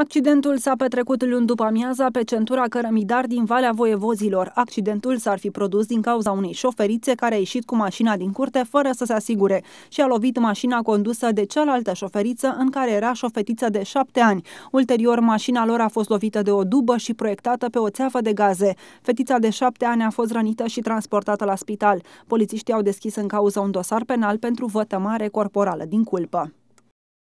Accidentul s-a petrecut luni după amiaza pe centura Cărămidar din Valea Voievozilor. Accidentul s-ar fi produs din cauza unei șoferițe care a ieșit cu mașina din curte fără să se asigure și a lovit mașina condusă de cealaltă șoferiță în care era șofetiță de șapte ani. Ulterior, mașina lor a fost lovită de o dubă și proiectată pe o țeafă de gaze. Fetița de șapte ani a fost rănită și transportată la spital. Polițiștii au deschis în cauza un dosar penal pentru vătămare corporală din culpă.